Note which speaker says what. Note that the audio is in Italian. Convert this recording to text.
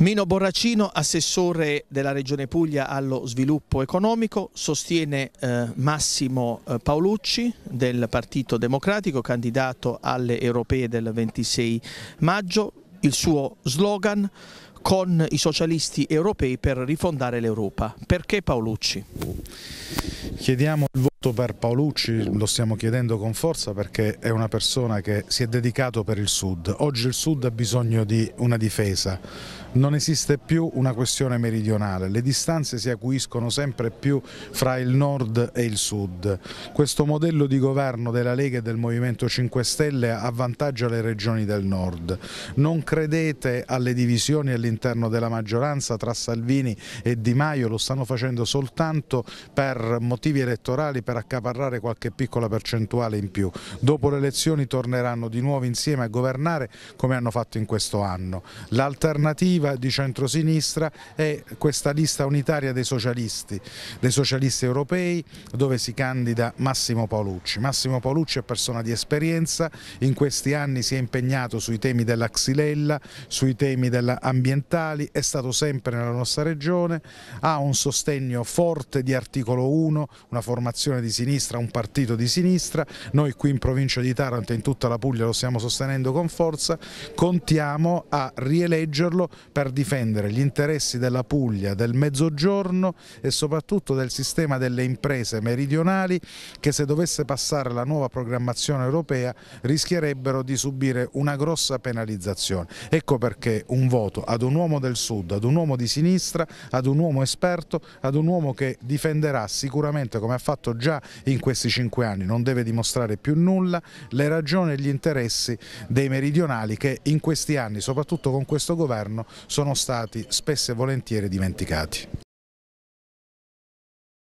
Speaker 1: Mino Borracino, assessore della Regione Puglia allo sviluppo economico, sostiene eh, Massimo eh, Paolucci del Partito Democratico, candidato alle europee del 26 maggio, il suo slogan con i socialisti europei per rifondare l'Europa. Perché Paolucci?
Speaker 2: Chiediamo il voto. Per Paolucci lo stiamo chiedendo con forza perché è una persona che si è dedicato per il Sud. Oggi il Sud ha bisogno di una difesa, non esiste più una questione meridionale, le distanze si acuiscono sempre più fra il Nord e il Sud. Questo modello di governo della Lega e del Movimento 5 Stelle avvantaggia le regioni del Nord. Non credete alle divisioni all'interno della maggioranza tra Salvini e Di Maio, lo stanno facendo soltanto per motivi elettorali, per accaparrare qualche piccola percentuale in più. Dopo le elezioni torneranno di nuovo insieme a governare come hanno fatto in questo anno. L'alternativa di centrosinistra è questa lista unitaria dei socialisti, dei socialisti europei dove si candida Massimo Paolucci. Massimo Paolucci è persona di esperienza, in questi anni si è impegnato sui temi della xylella, sui temi ambientali, è stato sempre nella nostra regione, ha un sostegno forte di articolo 1, una formazione un'azione di sinistra, un partito di sinistra, noi qui in provincia di Taranto e in tutta la Puglia lo stiamo sostenendo con forza, contiamo a rieleggerlo per difendere gli interessi della Puglia, del Mezzogiorno e soprattutto del sistema delle imprese meridionali che se dovesse passare la nuova programmazione europea rischierebbero di subire una grossa penalizzazione. Ecco perché un voto ad un uomo del sud, ad un uomo di sinistra, ad un uomo esperto, ad un uomo che difenderà sicuramente come ha fatto già già in questi cinque anni, non deve dimostrare più nulla le ragioni e gli interessi dei meridionali che in questi anni, soprattutto con questo governo, sono stati spesso e volentieri dimenticati.